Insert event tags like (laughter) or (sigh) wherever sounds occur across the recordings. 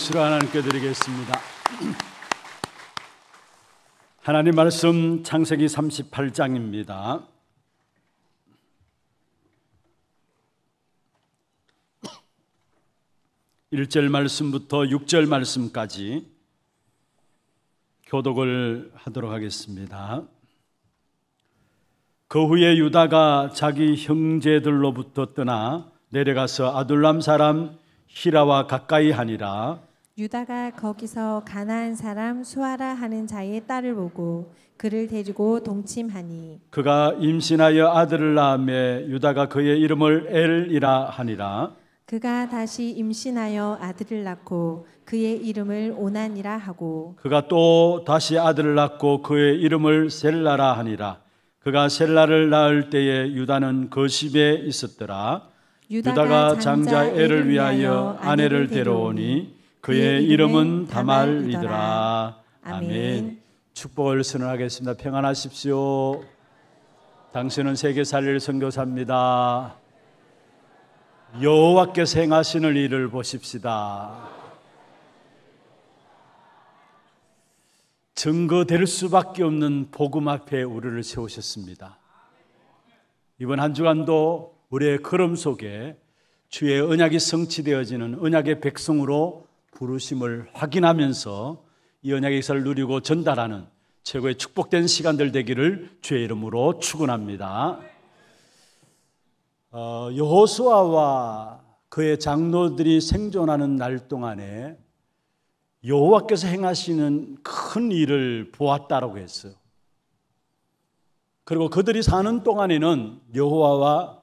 박수로 하나님께 드리겠습니다. (clears throat) 하나님 말씀 창세기 38장입니다. 일절 말씀부터 육절 말씀까지 교독을 하도록 하겠습니다. 그 후에 유다가 자기 형제들로부터 떠나 내려가서 아둘람 사람 히라와 가까이 하니라 유다가 거기서 가나안 사람 수아라 하는 자의 딸을 보고 그를 데리고 동침하니 그가 임신하여 아들을 낳음에 유다가 그의 이름을 엘이라 하니라 그가 다시 임신하여 아들을 낳고 그의 이름을 오난이라 하고 그가 또 다시 아들을 낳고 그의 이름을 셀라라 하니라 그가 셀라를 낳을 때에 유다는 거십에 있었더라 유다가, 유다가 장자 엘을 위하여 아내를 데려오니 그의 이름은 다말이더라. 아멘. 축복을 선언하겠습니다. 평안하십시오. 당신은 세계 살릴 선교사입니다. 여호와께서 행하시는 일을 보십시다. 증거될 수밖에 없는 복음 앞에 우리를 세우셨습니다. 이번 한 주간도 우리의 걸음 속에 주의 언약이 성취되어지는 언약의 백성으로 부르심을 확인하면서 이 언약의 역사를 누리고 전달하는 최고의 축복된 시간들 되기를 주의 이름으로 축원합니다. 어, 여호수아와 그의 장로들이 생존하는 날 동안에 여호와께서 행하시는 큰 일을 보았다라고 했어요. 그리고 그들이 사는 동안에는 여호와와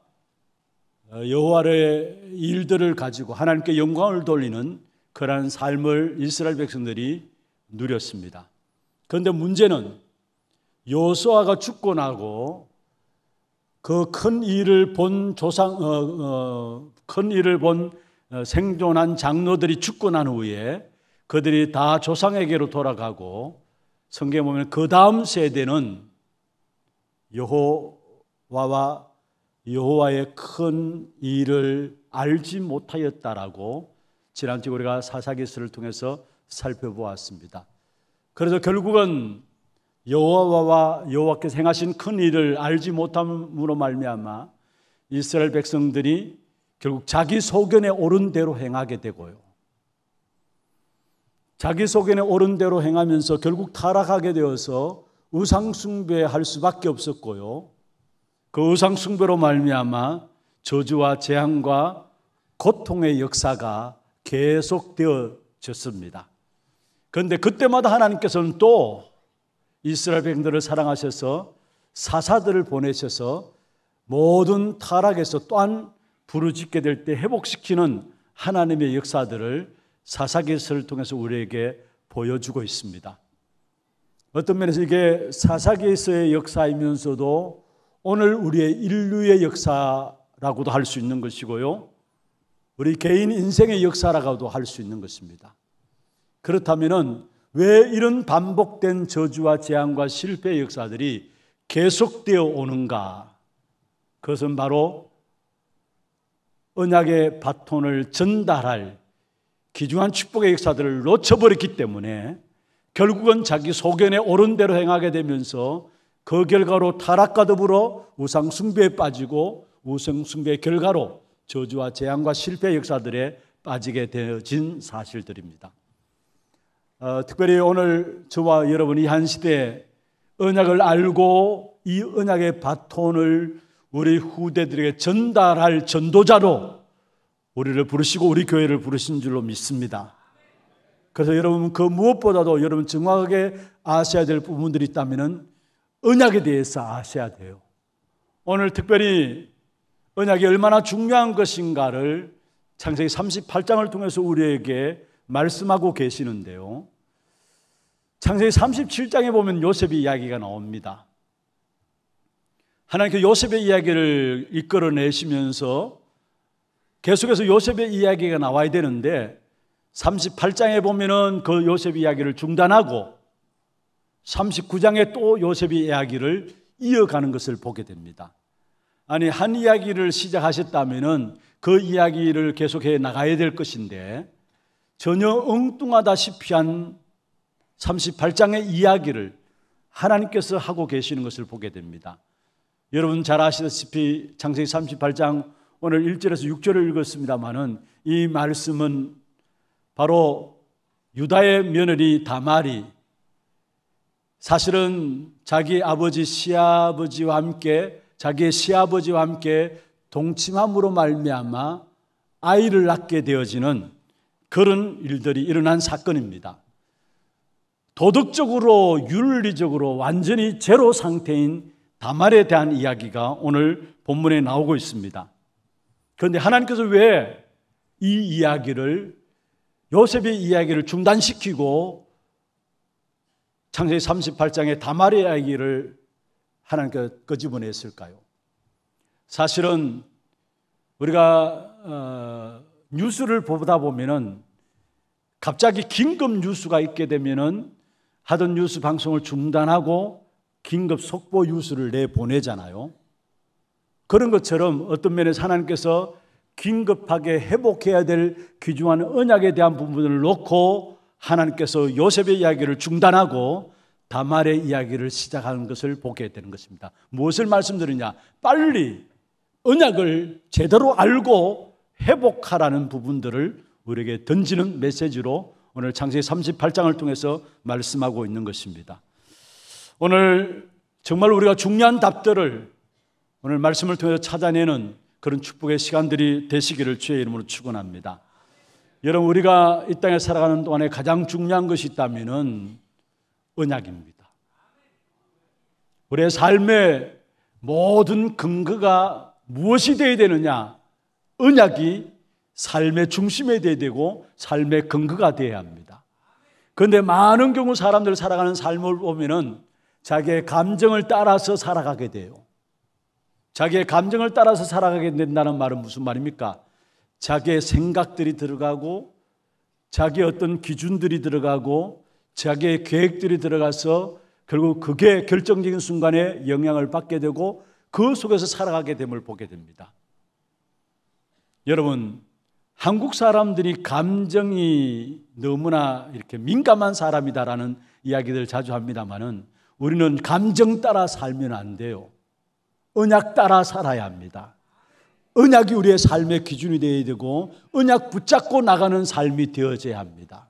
어, 여호와의 일들을 가지고 하나님께 영광을 돌리는 그러한 삶을 이스라엘 백성들이 누렸습니다. 그런데 문제는 요수아가 죽고 나고 그 큰 일을 본 조상 어, 어, 큰 일을 본 어, 생존한 장로들이 죽고 난 후에 그들이 다 조상에게로 돌아가고 성경에 보면 그 다음 세대는 여호와와 여호와의 큰 일을 알지 못하였다라고 지난주 우리가 사사기스를 통해서 살펴보았습니다. 그래서 결국은 여호와와 여호와께서 행하신 큰 일을 알지 못함으로 말미암아 이스라엘 백성들이 결국 자기 소견에 오른 대로 행하게 되고요. 자기 소견에 오른 대로 행하면서 결국 타락하게 되어서 우상 숭배할 수밖에 없었고요. 그 우상 숭배로 말미암아 저주와 재앙과 고통의 역사가 계속되어졌습니다. 그런데 그때마다 하나님께서는 또 이스라엘 백성들을 사랑하셔서 사사들을 보내셔서 모든 타락에서 또한 부르짖게 될 때 회복시키는 하나님의 역사들을 사사기서를 통해서 우리에게 보여주고 있습니다. 어떤 면에서 이게 사사기서의 역사이면서도 오늘 우리의 인류의 역사라고도 할 수 있는 것이고요. 우리 개인 인생의 역사라고도 할 수 있는 것입니다. 그렇다면왜 이런 반복된 저주와 재앙과 실패의 역사들이 계속되어 오는가? 그것은 바로 언약의 바톤을 전달할 기중한 축복의 역사들을 놓쳐버렸기 때문에 결국은 자기 소견에 옳은 대로 행하게 되면서 그 결과로 타락과 더불어 우상숭배에 빠지고 우상숭배의 결과로 저주와 재앙과 실패 역사들에 빠지게 되어진 사실들입니다. 어, 특별히 오늘 저와 여러분이 한 시대에 언약을 알고 이 언약의 바톤을 우리 후대들에게 전달할 전도자로 우리를 부르시고 우리 교회를 부르신 줄로 믿습니다. 그래서 여러분 그 무엇보다도 여러분 정확하게 아셔야 될 부분들이 있다면은 언약에 대해서 아셔야 돼요. 오늘 특별히 언약이 얼마나 중요한 것인가를 창세기 38장을 통해서 우리에게 말씀하고 계시는데요. 창세기 37장에 보면 요셉의 이야기가 나옵니다. 하나님께 요셉의 이야기를 이끌어내시면서 계속해서 요셉의 이야기가 나와야 되는데 38장에 보면은 그 요셉 이야기를 중단하고 39장에 또 요셉의 이야기를 이어가는 것을 보게 됩니다. 아니 한 이야기를 시작하셨다면은 그 이야기를 계속해 나가야 될 것인데 전혀 엉뚱하다시피 한 38장의 이야기를 하나님께서 하고 계시는 것을 보게 됩니다. 여러분 잘 아시다시피 창세기 38장 오늘 1절에서 6절을 읽었습니다만은 이 말씀은 바로 유다의 며느리 다말이 사실은 자기 아버지 시아버지와 함께 자기의 시아버지와 함께 동침함으로 말미암아 아이를 낳게 되어지는 그런 일들이 일어난 사건입니다. 도덕적으로 윤리적으로 완전히 제로 상태인 다말에 대한 이야기가 오늘 본문에 나오고 있습니다. 그런데 하나님께서 왜 이 이야기를 요셉의 이야기를 중단시키고 창세기 38장의 다말의 이야기를 하나님께 끄집어냈을까요? 사실은 우리가 어, 뉴스를 보다 보면은 갑자기 긴급 뉴스가 있게 되면은 하던 뉴스 방송을 중단하고 긴급 속보 뉴스를 내 보내잖아요. 그런 것처럼 어떤 면에서 하나님께서 긴급하게 회복해야 될 귀중한 언약에 대한 부분을 놓고 하나님께서 요셉의 이야기를 중단하고 다말의 이야기를 시작하는 것을 보게 되는 것입니다. 무엇을 말씀드리냐? 빨리 언약을 제대로 알고 회복하라는 부분들을 우리에게 던지는 메시지로 오늘 창세기 38장을 통해서 말씀하고 있는 것입니다. 오늘 정말 우리가 중요한 답들을 오늘 말씀을 통해서 찾아내는 그런 축복의 시간들이 되시기를 주의 이름으로 축원합니다. 여러분 우리가 이 땅에 살아가는 동안에 가장 중요한 것이 있다면은 언약입니다. 우리의 삶의 모든 근거가 무엇이 되어야 되느냐? 언약이 삶의 중심에 되어야 되고 삶의 근거가 되어야 합니다. 그런데 많은 경우 사람들 살아가는 삶을 보면은 자기의 감정을 따라서 살아가게 돼요. 자기의 감정을 따라서 살아가게 된다는 말은 무슨 말입니까? 자기의 생각들이 들어가고 자기 어떤 기준들이 들어가고 자기의 계획들이 들어가서 결국 그게 결정적인 순간에 영향을 받게 되고 그 속에서 살아가게 됨을 보게 됩니다. 여러분, 한국 사람들이 감정이 너무나 이렇게 민감한 사람이다라는 이야기들 자주 합니다만은 우리는 감정 따라 살면 안 돼요. 언약 따라 살아야 합니다. 언약이 우리의 삶의 기준이 되어야 되고 언약 붙잡고 나가는 삶이 되어져야 합니다.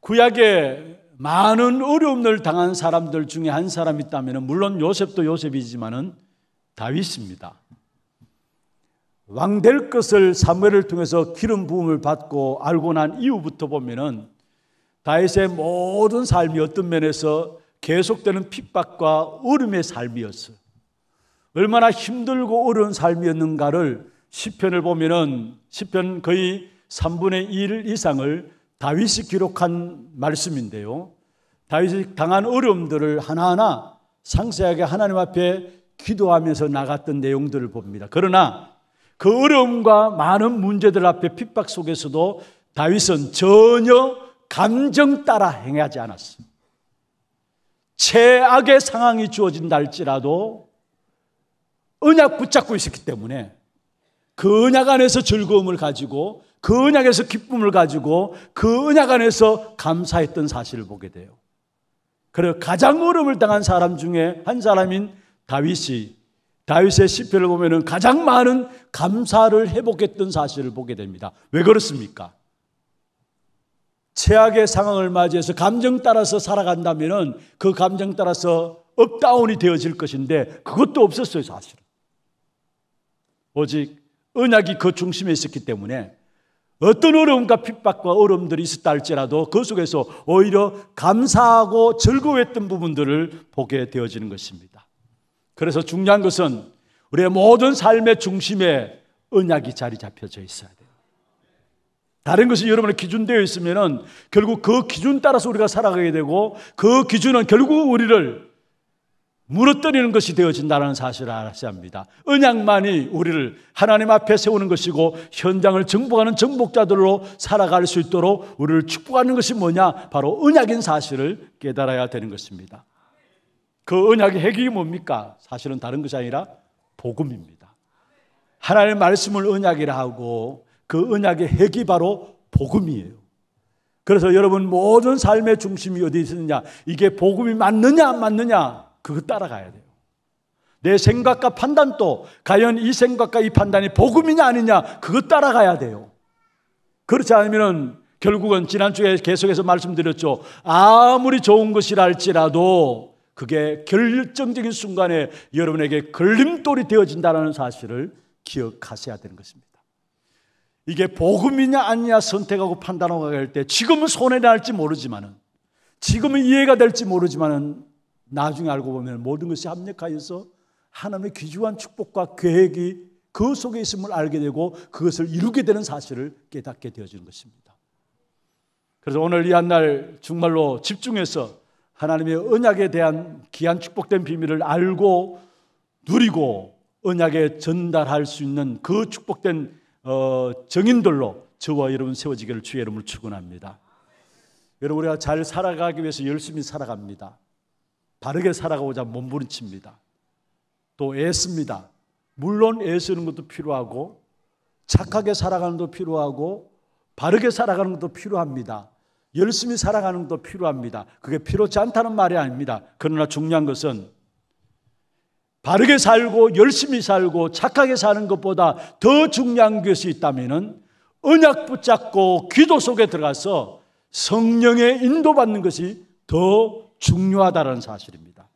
구약에 많은 어려움을 당한 사람들 중에 한 사람이 있다면 물론 요셉도 요셉이지만 다윗입니다. 왕 될 것을 사무엘을 통해서 기름 부음을 받고 알고 난 이후부터 보면 다윗의 모든 삶이 어떤 면에서 계속되는 핍박과 어려의 삶이었어요. 얼마나 힘들고 어려운 삶이었는가를 시편을 보면 시편 거의 3분의 1 이상을 다윗이 기록한 말씀인데요. 다윗이 당한 어려움들을 하나하나 상세하게 하나님 앞에 기도하면서 나갔던 내용들을 봅니다. 그러나 그 어려움과 많은 문제들 앞에 핍박 속에서도 다윗은 전혀 감정 따라 행하지 않았어요. 최악의 상황이 주어진다 지라도 언약 붙잡고 있었기 때문에 그은약 안에서 즐거움을 가지고 그은약에서 기쁨을 가지고 그은약 안에서 감사했던 사실을 보게 돼요. 그리고 가장 어려움을 당한 사람 중에 한 사람인 다윗이 다윗의 시편을 보면은 가장 많은 감사를 회복했던 사실을 보게 됩니다. 왜 그렇습니까? 최악의 상황을 맞이해서 감정 따라서 살아간다면은 그 감정 따라서 업다운이 되어질 것인데 그것도 없었어요, 사실 오직 언약이 그 중심에 있었기 때문에 어떤 어려움과 핍박과 어려움들이 있었다 할지라도 그 속에서 오히려 감사하고 즐거워했던 부분들을 보게 되어지는 것입니다. 그래서 중요한 것은 우리의 모든 삶의 중심에 언약이 자리 잡혀져 있어야 돼요. 다른 것이 여러분의 기준되어 있으면 결국 그 기준 따라서 우리가 살아가게 되고 그 기준은 결국 우리를 무너뜨리는 것이 되어진다는 사실을 알아야 합니다. 언약만이 우리를 하나님 앞에 세우는 것이고 현장을 정복하는 정복자들로 살아갈 수 있도록 우리를 축복하는 것이 뭐냐? 바로 언약인 사실을 깨달아야 되는 것입니다. 그 언약의 핵이 뭡니까? 사실은 다른 것이 아니라 복음입니다. 하나님 말씀을 언약이라 하고 그 언약의 핵이 바로 복음이에요. 그래서 여러분 모든 삶의 중심이 어디 있느냐? 이게 복음이 맞느냐 안 맞느냐? 그거 따라가야 돼요. 내 생각과 판단도 과연 이 생각과 이 판단이 복음이냐 아니냐 그거 따라가야 돼요. 그렇지 않으면 결국은 지난주에 계속해서 말씀드렸죠. 아무리 좋은 것이라 할지라도 그게 결정적인 순간에 여러분에게 걸림돌이 되어진다는 사실을 기억하셔야 되는 것입니다. 이게 복음이냐 아니냐 선택하고 판단하고 갈 때 지금은 손해할지 모르지만은 지금은 이해가 될지 모르지만은 나중에 알고 보면 모든 것이 합력하여서 하나님의 귀중한 축복과 계획이 그 속에 있음을 알게 되고 그것을 이루게 되는 사실을 깨닫게 되어지는 것입니다. 그래서 오늘 이한날 정말로 집중해서 하나님의 언약에 대한 귀한 축복된 비밀을 알고 누리고 언약에 전달할 수 있는 그 축복된 어, 정인들로 저와 여러분 세워지기를 주의 이름으로 축원합니다. 여러분 우리가 잘 살아가기 위해서 열심히 살아갑니다. 바르게 살아가고자 몸부림칩니다. 또 애씁니다. 물론 애쓰는 것도 필요하고 착하게 살아가는 것도 필요하고 바르게 살아가는 것도 필요합니다. 열심히 살아가는 것도 필요합니다. 그게 필요치 않다는 말이 아닙니다. 그러나 중요한 것은 바르게 살고 열심히 살고 착하게 사는 것보다 더 중요한 것이 있다면은 약 붙잡고 기도 속에 들어가서 성령의 인도받는 것이 더 중요하다는 사실입니다.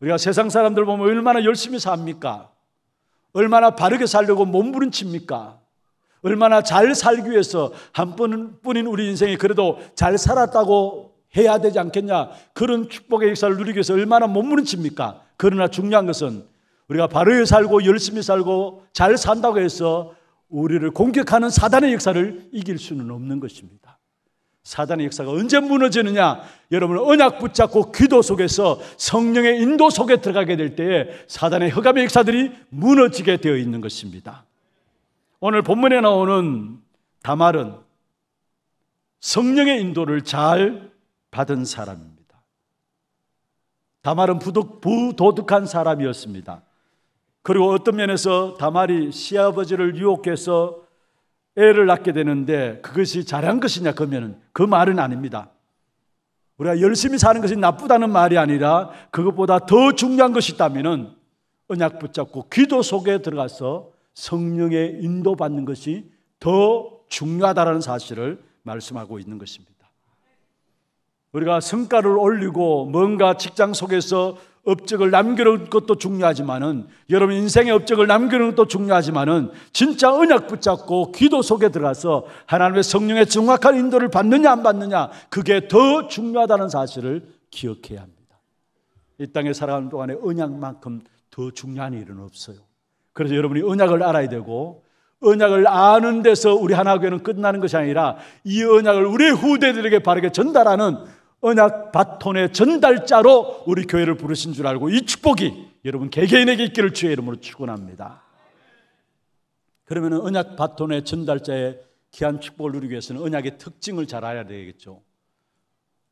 우리가 세상 사람들 보면 얼마나 열심히 삽니까? 얼마나 바르게 살려고 몸부림칩니까? 얼마나 잘 살기 위해서 한 번뿐인 우리 인생이 그래도 잘 살았다고 해야 되지 않겠냐? 그런 축복의 역사를 누리기 위해서 얼마나 몸부림칩니까? 그러나 중요한 것은 우리가 바르게 살고 열심히 살고 잘 산다고 해서 우리를 공격하는 사단의 역사를 이길 수는 없는 것입니다. 사단의 역사가 언제 무너지느냐? 여러분 언약 붙잡고 기도 속에서 성령의 인도 속에 들어가게 될 때에 사단의 흑암의 역사들이 무너지게 되어 있는 것입니다. 오늘 본문에 나오는 다말은 성령의 인도를 잘 받은 사람입니다. 다말은 부독, 부도덕한 사람이었습니다. 그리고 어떤 면에서 다말이 시아버지를 유혹해서 애를 낳게 되는데 그것이 잘한 것이냐 그러면 그 말은 아닙니다. 우리가 열심히 사는 것이 나쁘다는 말이 아니라 그것보다 더 중요한 것이 있다면 언약 붙잡고 기도 속에 들어가서 성령의 인도받는 것이 더중요하다는 사실을 말씀하고 있는 것입니다. 우리가 성과를 올리고 뭔가 직장 속에서 업적을 남겨놓는 것도 중요하지만은 여러분 인생의 업적을 남겨놓는 것도 중요하지만은 진짜 언약 붙잡고 기도 속에 들어가서 하나님의 성령의 정확한 인도를 받느냐 안 받느냐 그게 더 중요하다는 사실을 기억해야 합니다. 이 땅에 살아가는 동안에 언약만큼 더 중요한 일은 없어요. 그래서 여러분이 언약을 알아야 되고 언약을 아는 데서 우리 하나교회는 끝나는 것이 아니라 이 언약을 우리 후대들에게 바르게 전달하는 언약 바톤의 전달자로 우리 교회를 부르신 줄 알고 이 축복이 여러분 개개인에게 있기를 주의 이름으로 축원합니다. 그러면 언약 바톤의 전달자의 귀한 축복을 누리기 위해서는 언약의 특징을 잘 알아야 되겠죠.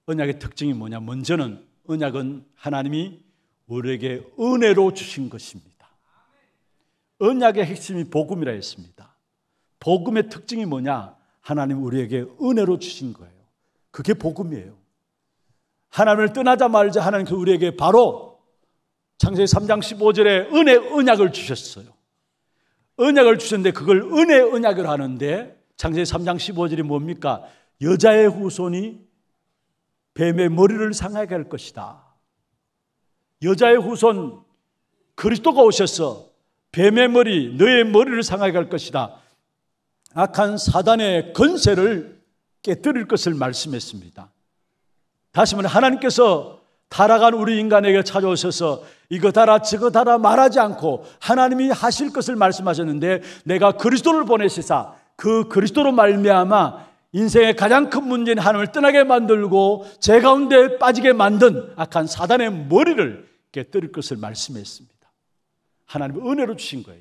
언약의 특징이 뭐냐? 먼저는 언약은 하나님이 우리에게 은혜로 주신 것입니다. 언약의 핵심이 복음이라 했습니다. 복음의 특징이 뭐냐? 하나님 우리에게 은혜로 주신 거예요. 그게 복음이에요. 하나님을 떠나자 마자 하는 나그 우리에게 바로 창세기 3장 15절에 은혜 은약을 주셨어요. 은약을 주셨는데 그걸 은혜 은약을 하는데 창세기 3장 15절이 뭡니까? 여자의 후손이 뱀의 머리를 상하게 할 것이다. 여자의 후손 그리스도가 오셔서 뱀의 머리, 너의 머리를 상하게 할 것이다. 악한 사단의 건세를 깨뜨릴 것을 말씀했습니다. 다시 말해 하나님께서 타락한 우리 인간에게 찾아오셔서 이거다라 저거다라 말하지 않고 하나님이 하실 것을 말씀하셨는데 내가 그리스도를 보내시사 그 그리스도로 말미암아 인생의 가장 큰 문제인 하나님을 떠나게 만들고 제 가운데 빠지게 만든 악한 사단의 머리를 깨뜨릴 것을 말씀했습니다. 하나님의 은혜로 주신 거예요.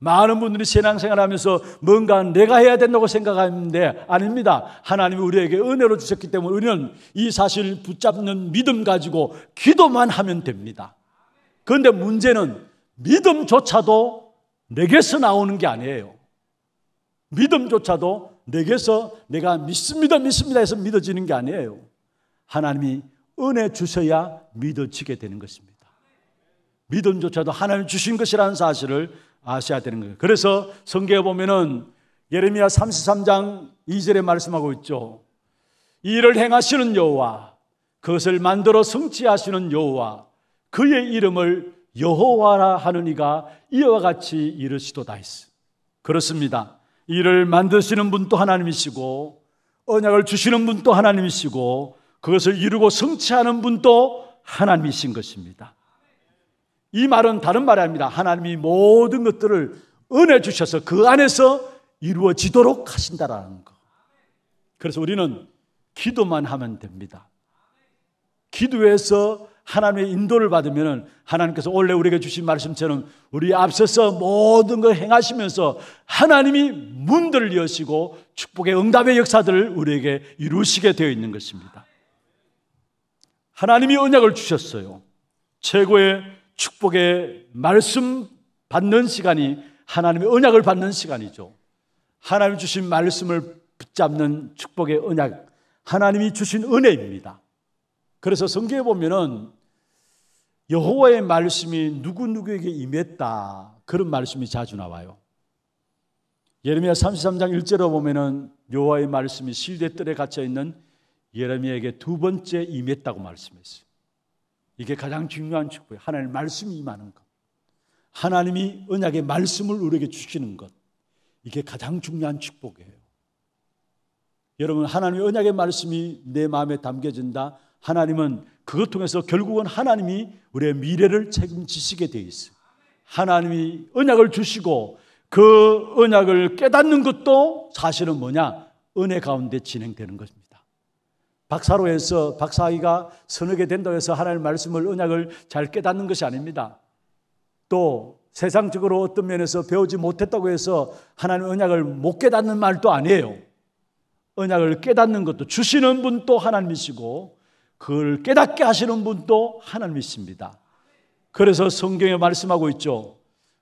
많은 분들이 신앙생활 하면서 뭔가 내가 해야 된다고 생각하는데 아닙니다. 하나님이 우리에게 은혜로 주셨기 때문에 우리는 이 사실 붙잡는 믿음 가지고 기도만 하면 됩니다. 그런데 문제는 믿음조차도 내게서 나오는 게 아니에요. 믿음조차도 내게서 내가 믿습니다, 믿습니다 해서 믿어지는 게 아니에요. 하나님이 은혜 주셔야 믿어지게 되는 것입니다. 믿음조차도 하나님 주신 것이라는 사실을 아셔야 되는 거예요. 그래서 성경에 보면은 예레미야 33장 2절에 말씀하고 있죠. 일을 행하시는 여호와 그것을 만들어 성취하시는 여호와 그의 이름을 여호와라 하느니가 이와 같이 이르시도다 했어. 그렇습니다. 일을 만드시는 분도 하나님이시고 언약을 주시는 분도 하나님이시고 그것을 이루고 성취하는 분도 하나님이신 것입니다. 이 말은 다른 말이 아닙니다. 하나님이 모든 것들을 은혜 주셔서 그 안에서 이루어지도록 하신다라는 거. 그래서 우리는 기도만 하면 됩니다. 기도해서 하나님의 인도를 받으면 하나님께서 원래 우리에게 주신 말씀처럼 우리 앞서서 모든 걸 행하시면서 하나님이 문들을 여시고 축복의 응답의 역사들을 우리에게 이루시게 되어 있는 것입니다. 하나님이 언약을 주셨어요. 최고의 축복의 말씀 받는 시간이 하나님의 언약을 받는 시간이죠. 하나님 주신 말씀을 붙잡는 축복의 언약, 하나님이 주신 은혜입니다. 그래서 성경에 보면은 여호와의 말씀이 누구누구에게 임했다. 그런 말씀이 자주 나와요. 예레미야 33장 1절로 보면은 여호와의 말씀이 실대 뜰에 갇혀 있는 예레미야에게 두 번째 임했다고 말씀했어요. 이게 가장 중요한 축복이에요. 하나님 말씀이 임하는 것. 하나님이 언약의 말씀을 우리에게 주시는 것. 이게 가장 중요한 축복이에요. 여러분, 하나님의 언약의 말씀이 내 마음에 담겨진다. 하나님은 그것 통해서 결국은 하나님이 우리의 미래를 책임지시게 돼 있어요. 하나님이 언약을 주시고 그 언약을 깨닫는 것도 사실은 뭐냐? 은혜 가운데 진행되는 것입니다. 박사로 해서 박사위가 서하게 된다고 해서 하나님의 말씀을 언약을 잘 깨닫는 것이 아닙니다. 또 세상적으로 어떤 면에서 배우지 못했다고 해서 하나님의 언약을 못 깨닫는 말도 아니에요. 언약을 깨닫는 것도 주시는 분도 하나님이시고 그걸 깨닫게 하시는 분도 하나님이십니다. 그래서 성경에 말씀하고 있죠.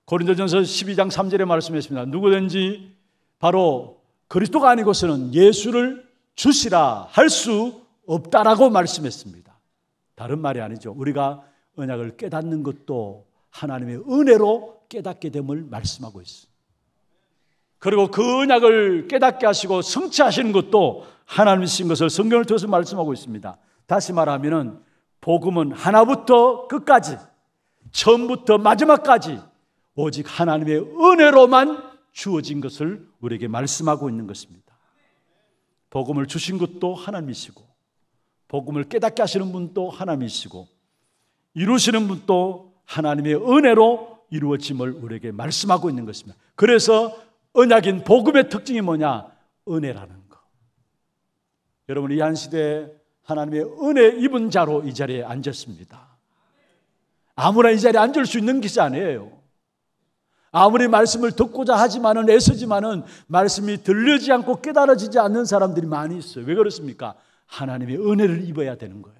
고린도전서 12장 3절에 말씀했습니다. 누구든지 바로 그리스도가 아니고서는 예수를 주시라 할 수 없다라고 말씀했습니다. 다른 말이 아니죠. 우리가 언약을 깨닫는 것도 하나님의 은혜로 깨닫게 됨을 말씀하고 있습니 그리고 그 언약을 깨닫게 하시고 성취하시는 것도 하나님이신 것을 성경을 통해서 말씀하고 있습니다. 다시 말하면 복음은 하나부터 끝까지 처음부터 마지막까지 오직 하나님의 은혜로만 주어진 것을 우리에게 말씀하고 있는 것입니다. 복음을 주신 것도 하나님이시고 복음을 깨닫게 하시는 분도 하나님이시고 이루시는 분도 하나님의 은혜로 이루어짐을 우리에게 말씀하고 있는 것입니다. 그래서 언약인 복음의 특징이 뭐냐? 은혜라는 거. 여러분 이 한 시대에 하나님의 은혜 입은 자로 이 자리에 앉았습니다. 아무나 이 자리에 앉을 수 있는 것이 아니에요. 아무리 말씀을 듣고자 하지만은 애쓰지만은 말씀이 들리지 않고 깨달아지지 않는 사람들이 많이 있어요. 왜 그렇습니까? 하나님의 은혜를 입어야 되는 거예요.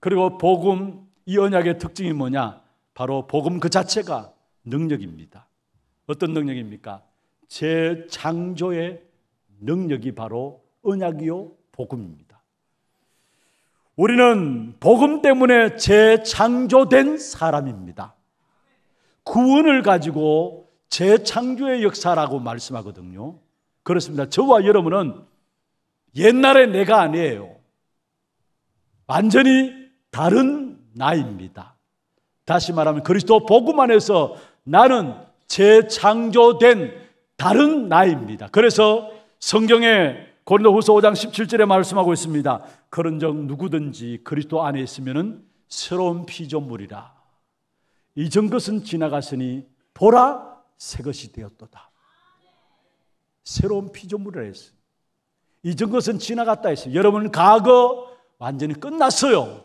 그리고 복음 이 언약의 특징이 뭐냐? 바로 복음 그 자체가 능력입니다. 어떤 능력입니까? 제 창조의 능력이 바로 언약이요 복음입니다. 우리는 복음 때문에 재창조된 사람입니다. 구원을 가지고 재창조의 역사라고 말씀하거든요. 그렇습니다. 저와 여러분은 옛날의 내가 아니에요. 완전히 다른 나입니다. 다시 말하면 그리스도 복음 안에서 나는 재창조된 다른 나입니다. 그래서 성경에 고린도후서 5장 17절에 말씀하고 있습니다. 그런즉 누구든지 그리스도 안에 있으면은 새로운 피조물이라. 이전 것은 지나갔으니 보라 새 것이 되었도다. 새로운 피조물을 했어 이전 것은 지나갔다 했어 여러분 과거 완전히 끝났어요.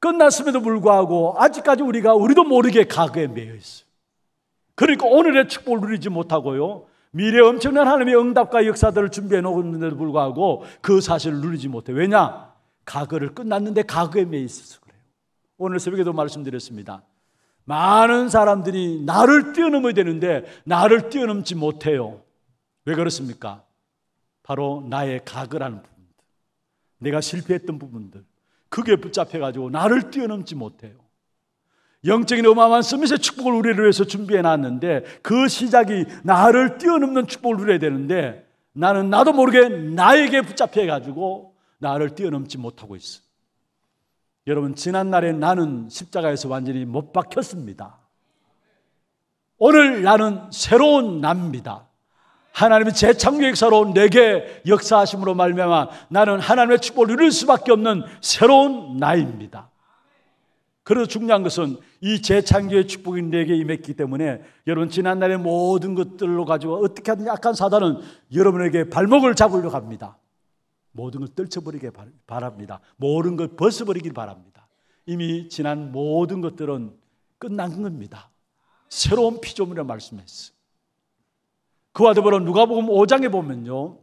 끝났음에도 불구하고 아직까지 우리가 우리도 모르게 과거에 매여 있어 그러니까 오늘의 축복을 누리지 못하고요. 미래 엄청난 하나님의 응답과 역사들을 준비해 놓은데도 불구하고 그 사실을 누리지 못해. 왜냐? 과거를 끝났는데 과거에 매여 있어 오늘 새벽에도 말씀드렸습니다. 많은 사람들이 나를 뛰어넘어야 되는데 나를 뛰어넘지 못해요. 왜 그렇습니까? 바로 나의 각을하는 부분들. 내가 실패했던 부분들. 그게 붙잡혀가지고 나를 뛰어넘지 못해요. 영적인 어마어마한 서밋의 축복을 우리를 위해서 준비해 놨는데 그 시작이 나를 뛰어넘는 축복을 누려야 되는데 나는 나도 모르게 나에게 붙잡혀 가지고 나를 뛰어넘지 못하고 있어. 여러분 지난날에 나는 십자가에서 완전히 못 박혔습니다. 오늘 나는 새로운 납니다. 하나님의 재창조 역사로 내게 역사하심으로 말미암아 나는 하나님의 축복을 누릴 수밖에 없는 새로운 나입니다. 그래서 중요한 것은 이 재창조의 축복이 내게 임했기 때문에 여러분 지난날의 모든 것들로 가지고 어떻게 하든지 악한 사단은 여러분에게 발목을 잡으려고 합니다. 모든 걸 떨쳐버리게 바랍니다. 모든 걸 벗어버리길 바랍니다. 이미 지난 모든 것들은 끝난 겁니다. 새로운 피조물이라 말씀했어. 그와 더불어 누가복음 5장에 보면요.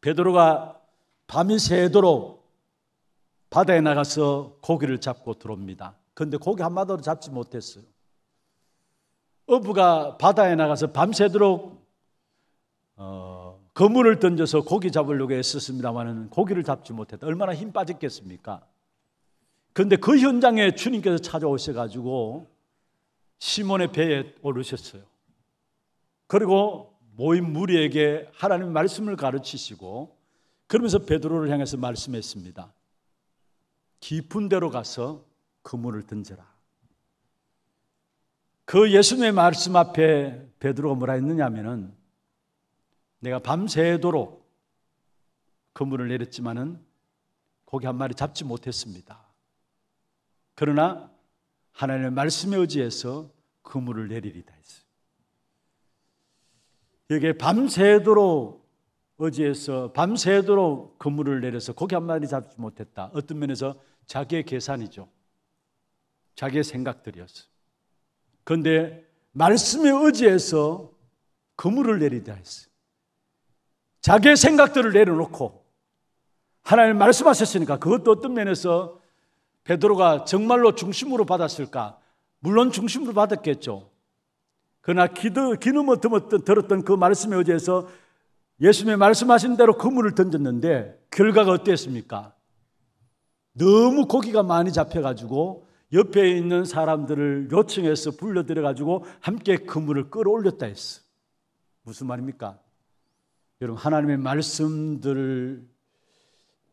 베드로가 밤이 새도록 바다에 나가서 고기를 잡고 들어옵니다. 그런데 고기 한 마리도 잡지 못했어요. 어부가 바다에 나가서 밤새도록 어, 거물을 던져서 고기 잡으려고 애썼습니다마는 고기를 잡지 못했다. 얼마나 힘 빠졌겠습니까? 그런데 그 현장에 주님께서 찾아오셔가지고 시몬의 배에 오르셨어요. 그리고 모인 무리에게 하나님 말씀을 가르치시고 그러면서 베드로를 향해서 말씀했습니다. 깊은 데로 가서 그물을 던져라. 그 예수님의 말씀 앞에 베드로가 뭐라 했느냐면은 내가 밤새도록 그물을 내렸지만은 고기 한 마리 잡지 못했습니다. 그러나 하나님의 말씀에 의지해서 그물을 내리리다 했어요. 여기에 밤새도록 의지해서 밤새도록 그물을 내려서 고기 한 마리 잡지 못했다. 어떤 면에서 자기의 계산이죠. 자기의 생각들이었어. 그런데 말씀에 의지해서 그물을 내리다 했어요. 자기의 생각들을 내려놓고 하나님 말씀하셨으니까 그것도 어떤 면에서 베드로가 정말로 중심으로 받았을까? 물론 중심으로 받았겠죠. 그러나 기도, 기름을 들었던, 들었던 그 말씀에 의해서 예수님의 말씀하신 대로 그물을 던졌는데 결과가 어땠습니까? 너무 고기가 많이 잡혀가지고 옆에 있는 사람들을 요청해서 불러들여가지고 함께 그물을 끌어올렸다 했어. 무슨 말입니까? 여러분 하나님의 말씀들을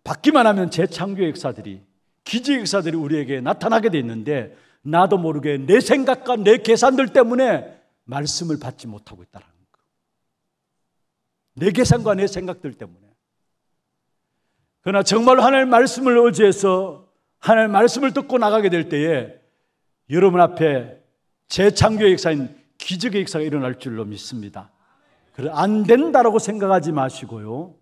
받기만 하면 재창조 역사들이 기지 역사들이 우리에게 나타나게 돼 있는데 나도 모르게 내 생각과 내 계산들 때문에 말씀을 받지 못하고 있다는 라 거. 내 계산과 내 생각들 때문에. 그러나 정말 하나님의 말씀을 의지해서 하나님의 말씀을 듣고 나가게 될 때에 여러분 앞에 재창조의 역사인 기적의 역사가 일어날 줄로 믿습니다. 안 된다라고 생각하지 마시고요.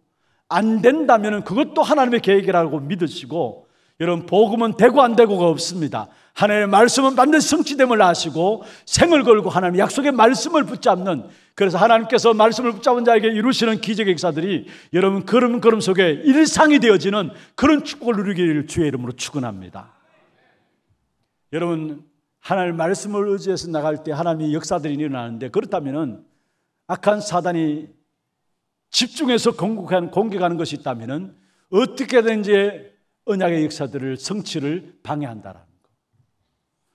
안 된다면 그것도 하나님의 계획이라고 믿으시고 여러분 복음은 되고 안 되고가 없습니다. 하나님의 말씀은 반드시 성취됨을 아시고 생을 걸고 하나님 의 약속의 말씀을 붙잡는 그래서 하나님께서 말씀을 붙잡은 자에게 이루시는 기적의 역사들이 여러분 걸음걸음 속에 일상이 되어지는 그런 축복을 누리기를 주의 이름으로 축원합니다. 여러분 하나님의 말씀을 의지해서 나갈 때 하나님의 역사들이 일어나는데 그렇다면 악한 사단이 집중해서 공격하는 것이 있다면 어떻게든지 언약의 역사들을 성취를 방해한다라는 것.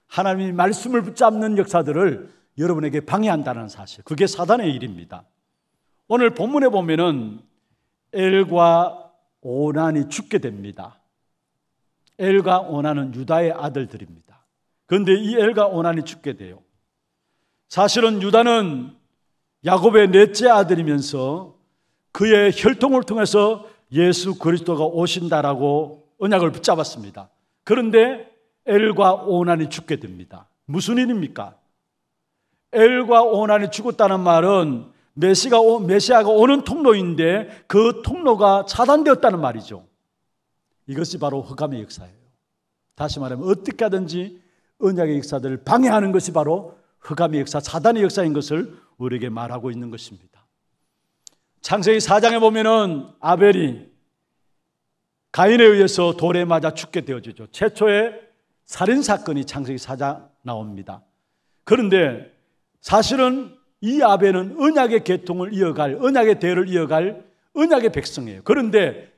하나님이 말씀을 붙잡는 역사들을 여러분에게 방해한다는 사실. 그게 사단의 일입니다. 오늘 본문에 보면은 엘과 오난이 죽게 됩니다. 엘과 오난은 유다의 아들들입니다. 그런데 이 엘과 오난이 죽게 돼요. 사실은 유다는 야곱의 넷째 아들이면서 그의 혈통을 통해서 예수 그리스도가 오신다라고 언약을 붙잡았습니다. 그런데 엘과 오난이 죽게 됩니다. 무슨 일입니까? 엘과 오난이 죽었다는 말은 메시가 메시아가 오는 통로인데 그 통로가 차단되었다는 말이죠. 이것이 바로 허감의 역사예요. 다시 말하면 어떻게 하든지 언약의 역사들을 방해하는 것이 바로 흑암의 역사, 사단의 역사인 것을 우리에게 말하고 있는 것입니다. 창세기 4장에 보면은 아벨이 가인에 의해서 돌에 맞아 죽게 되어지죠. 최초의 살인 사건이 창세기 4장 나옵니다. 그런데 사실은 이 아벨은 언약의 계통을 이어갈 언약의 대를 이어갈 언약의 백성이에요. 그런데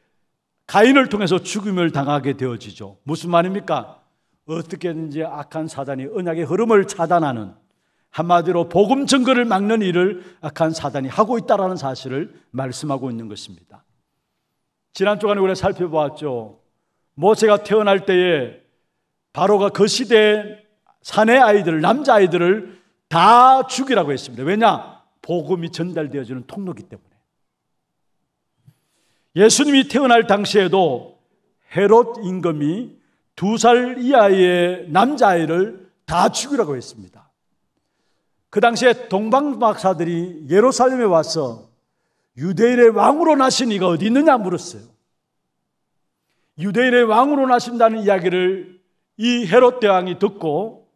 가인을 통해서 죽임을 당하게 되어지죠. 무슨 말입니까? 어떻게든지 악한 사단이 언약의 흐름을 차단하는 한마디로 복음 증거를 막는 일을 악한 사단이 하고 있다라는 사실을 말씀하고 있는 것입니다. 지난 주간에 우리가 살펴보았죠. 모세가 태어날 때에 바로가 그 시대에 사내 아이들을 남자 아이들을 다 죽이라고 했습니다. 왜냐? 복음이 전달되어지는 통로기 때문에. 예수님이 태어날 당시에도 헤롯 임금이 두 살 이하의 남자아이를 다 죽이라고 했습니다. 그 당시에 동방 박사들이 예루살렘에 와서 유대인의 왕으로 나신 이가 어디 있느냐 물었어요. 유대인의 왕으로 나신다는 이야기를 이 헤롯 대왕이 듣고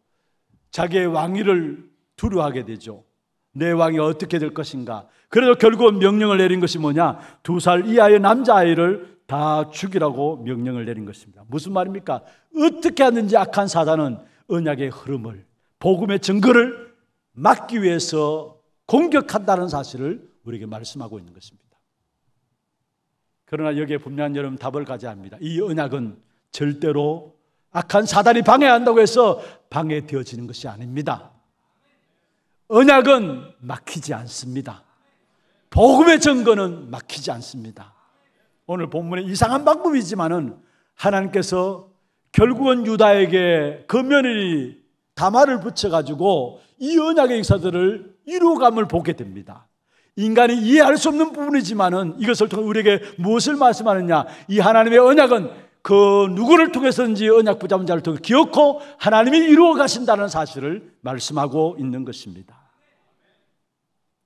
자기의 왕위를 두려워하게 되죠. 내 왕이 어떻게 될 것인가. 그래서 결국 명령을 내린 것이 뭐냐? 두 살 이하의 남자아이를 다 죽이라고 명령을 내린 것입니다. 무슨 말입니까? 어떻게 하는지 악한 사단은 언약의 흐름을, 복음의 증거를 막기 위해서 공격한다는 사실을 우리에게 말씀하고 있는 것입니다. 그러나 여기에 분명한 여러분 답을 가져야 합니다. 이 언약은 절대로 악한 사단이 방해한다고 해서 방해되어지는 것이 아닙니다. 언약은 막히지 않습니다. 복음의 증거는 막히지 않습니다. 오늘 본문의 이상한 방법이지만은 하나님께서 결국은 유다에게 금면이 다마를 붙여가지고 이 언약의 역사들을 이루감을 보게 됩니다. 인간이 이해할 수 없는 부분이지만은 이것을 통해 우리에게 무엇을 말씀하느냐? 이 하나님의 언약은 그 누구를 통해서든지 언약 부잡은 자를 통해 기억코 하나님이 이루어 가신다는 사실을 말씀하고 있는 것입니다.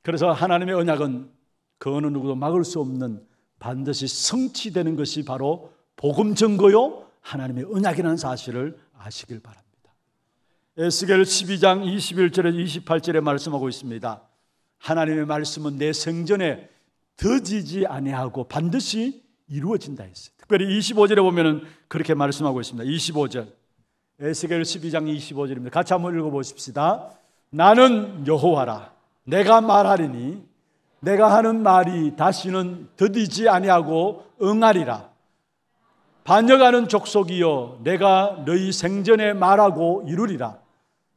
그래서 하나님의 언약은 그 어느 누구도 막을 수 없는 반드시 성취되는 것이 바로 복음 증거요 하나님의 언약이라는 사실을 아시길 바랍니다. 에스겔 12장 21절에서 28절에 말씀하고 있습니다. 하나님의 말씀은 내 성전에 더지지 아니하고 반드시 이루어진다 했어요. 특별히 25절에 보면은 그렇게 말씀하고 있습니다. 25절. 에스겔 12장 25절입니다. 같이 한번 읽어 보십시다. 나는 여호와라. 내가 말하리니 내가 하는 말이 다시는 더디지 아니하고 응하리라. 반역하는 족속이여 내가 너희 생전에 말하고 이루리라.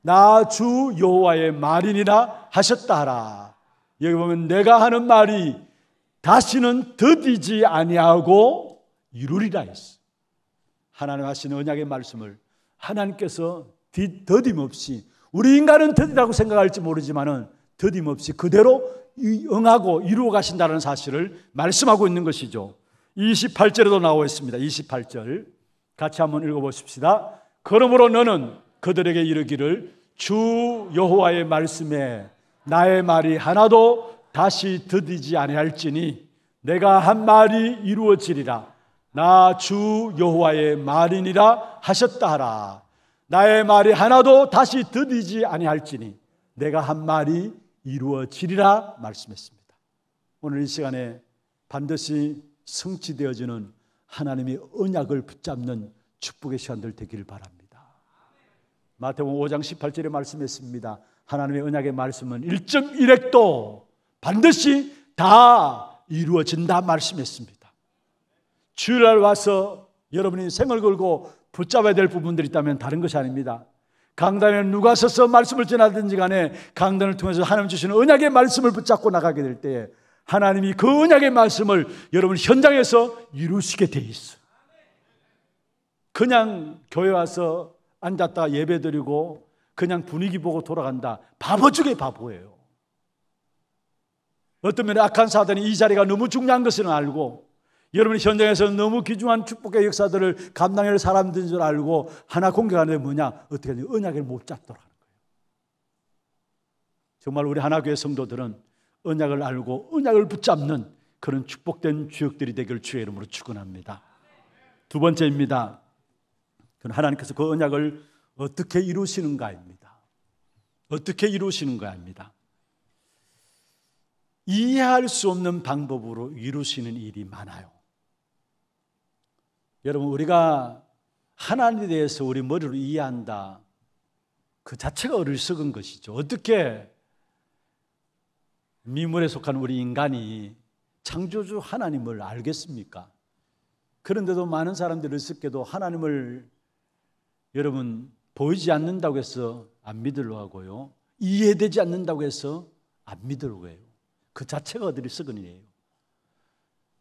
나주 여호와의 말이니라 하셨다 하라. 여기 보면 내가 하는 말이 다시는 더디지 아니하고 이루리라 했어. 하나님 하신 언약의 말씀을 하나님께서 더딤없이 우리 인간은 더디다고 생각할지 모르지만은 더딤없이 그대로 응하고 이루어 가신다는 사실을 말씀하고 있는 것이죠. 28절에도 나와 있습니다. 28절. 같이 한번 읽어 보십시다. 그러므로 너는 그들에게 이르기를 주 여호와의 말씀에 나의 말이 하나도 다시 드디지 아니할지니 내가 한 말이 이루어지리라 나 주 여호와의 말이니라 하셨다 하라 나의 말이 하나도 다시 드디지 아니할지니 내가 한 말이 이루어지리라 말씀했습니다. 오늘 이 시간에 반드시 성취되어지는 하나님의 언약을 붙잡는 축복의 시간들 되기를 바랍니다. 마태복음 5장 18절에 말씀했습니다. 하나님의 언약의 말씀은 1.1핵도 반드시 다 이루어진다 말씀했습니다. 주일날 와서 여러분이 생을 걸고 붙잡아야 될 부분들이 있다면 다른 것이 아닙니다. 강단에 누가 서서 말씀을 전하든지 간에 강단을 통해서 하나님 주시는 언약의 말씀을 붙잡고 나가게 될 때에 하나님이 그 언약의 말씀을 여러분 현장에서 이루시게 돼 있어. 그냥 교회 와서 앉았다 예배드리고 그냥 분위기 보고 돌아간다. 바보 중에 바보예요. 어떤 면에 악한 사단이 이 자리가 너무 중요한 것을 알고 여러분 현장에서 너무 귀중한 축복의 역사들을 감당할 사람들인 줄 알고 하나 공격하는 게 뭐냐? 어떻게 하냐? 언약을 못 잡도록 하는 거예요. 정말 우리 하나교회 성도들은 언약을 알고 언약을 붙잡는 그런 축복된 주역들이 되길 주의 이름으로 축원합니다. 두 번째입니다. 그건 하나님께서 그 언약을 어떻게 이루시는가입니다. 어떻게 이루시는가입니다. 이해할 수 없는 방법으로 이루시는 일이 많아요. 여러분, 우리가 하나님에 대해서 우리 머리로 이해한다. 그 자체가 어리석은 것이죠. 어떻게 미물에 속한 우리 인간이 창조주 하나님을 알겠습니까? 그런데도 많은 사람들이 어게도 하나님을 여러분 보이지 않는다고 해서 안 믿으려 하고요. 이해되지 않는다고 해서 안 믿으려고 해요. 그 자체가 어디를 썩은이에요.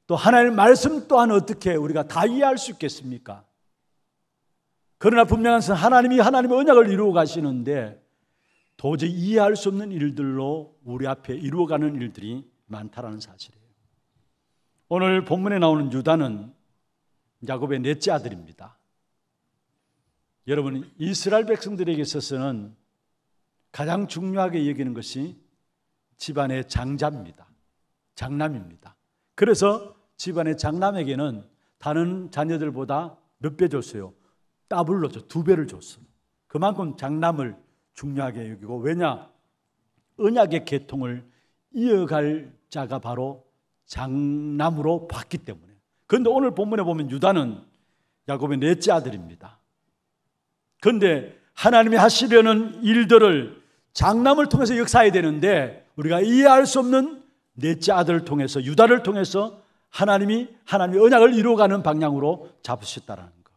또 하나님의 말씀 또한 어떻게 우리가 다 이해할 수 있겠습니까? 그러나 분명한 것은 하나님이 하나님의 언약을 이루어 가시는데 도저히 이해할 수 없는 일들로 우리 앞에 이루어가는 일들이 많다라는 사실이에요. 오늘 본문에 나오는 유다는 야곱의 넷째 아들입니다. 여러분 이스라엘 백성들에게 있어서는 가장 중요하게 여기는 것이 집안의 장자입니다. 장남입니다. 그래서 집안의 장남에게는 다른 자녀들보다 몇 배 줬어요? 더블로 줘, 두 배를 줬어. 그만큼 장남을 중요하게 여기고 왜냐? 언약의 계통을 이어갈 자가 바로 장남으로 봤기 때문에. 그런데 오늘 본문에 보면 유다는 야곱의 넷째 아들입니다. 그런데 하나님이 하시려는 일들을 장남을 통해서 역사해야 되는데 우리가 이해할 수 없는 넷째 아들을 통해서 유다를 통해서 하나님이 하나님의 언약을 이루어가는 방향으로 잡으셨다라는 거.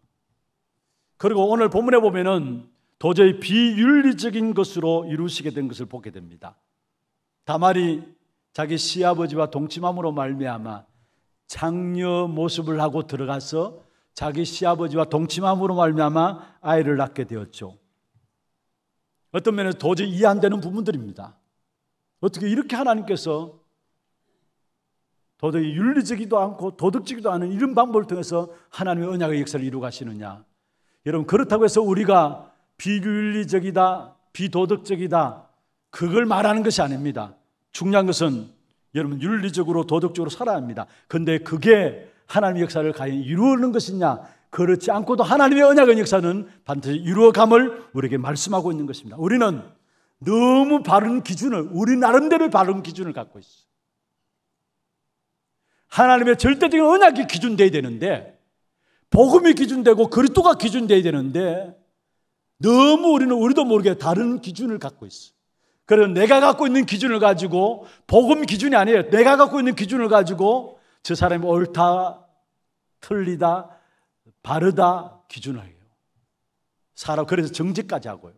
그리고 오늘 본문에 보면은 도저히 비윤리적인 것으로 이루시게 된 것을 보게 됩니다. 다말이 자기 시아버지와 동침함으로 말미암아 장녀 모습을 하고 들어가서 자기 시아버지와 동침함으로 말미암아 아이를 낳게 되었죠. 어떤 면에서 도저히 이해 안 되는 부분들입니다. 어떻게 이렇게 하나님께서 도저히 윤리적이도 않고 도덕적이도 않은 이런 방법을 통해서 하나님의 언약의 역사를 이루가시느냐. 여러분 그렇다고 해서 우리가 비윤리적이다, 비도덕적이다 그걸 말하는 것이 아닙니다. 중요한 것은 여러분 윤리적으로 도덕적으로 살아야 합니다. 근데 그게 하나님의 역사를 과연 이루는 것이냐 그렇지 않고도 하나님의 언약의 역사는 반드시 이루어감을 우리에게 말씀하고 있는 것입니다. 우리는 너무 바른 기준을 우리 나름대로 바른 기준을 갖고 있어. 하나님의 절대적인 언약이 기준돼야 되는데 복음이 기준되고 그리스도가 기준돼야 되는데 너무 우리는 우리도 모르게 다른 기준을 갖고 있어. 그래서 내가 갖고 있는 기준을 가지고 복음 기준이 아니에요. 내가 갖고 있는 기준을 가지고 저 사람이 옳다, 틀리다, 바르다 기준을 해요. 사람, 그래서 정직까지 하고요.